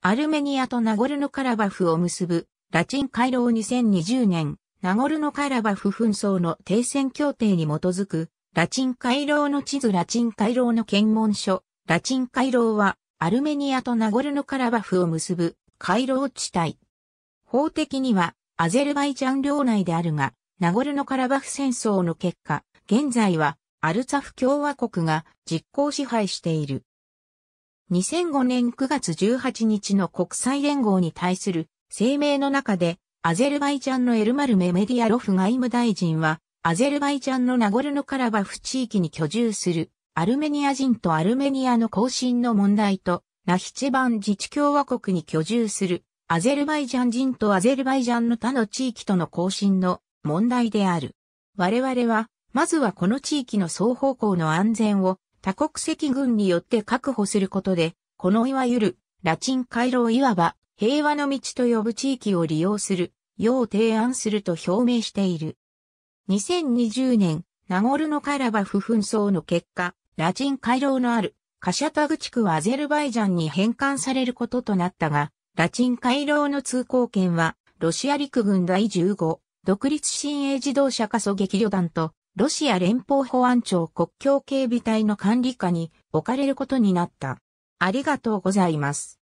アルメニアとナゴルノカラバフを結ぶラチン回廊2020年ナゴルノカラバフ紛争の停戦協定に基づくラチン回廊の地図ラチン回廊の検問所ラチン回廊はアルメニアとナゴルノカラバフを結ぶ回廊地帯。法的にはアゼルバイジャン領内であるが、ナゴルノカラバフ戦争の結果、現在はアルツァフ共和国が実効支配している。2005年9月18日の国際連合に対する声明の中で、アゼルバイジャンのエルマルメメディアロフ外務大臣は、アゼルバイジャンのナゴルノカラバフ地域に居住するアルメニア人とアルメニアの交信の問題と、ナヒチェバン自治共和国に居住するアゼルバイジャン人とアゼルバイジャンの他の地域との交信の問題である。我々は、まずはこの地域の双方向の安全を多国籍軍によって確保することで、このいわゆるラチン回廊いわば平和の道と呼ぶ地域を利用するよう提案すると表明している。2020年、ナゴルノカラバフ紛争の結果、ラチン回廊のあるカシャタグ地区はアゼルバイジャンに返還されることとなったが、ラチン回廊の通行権はロシア陸軍第15独立新鋭自動車加速撃旅団とロシア連邦保安庁国境警備隊の管理下に置かれることになった。ありがとうございます。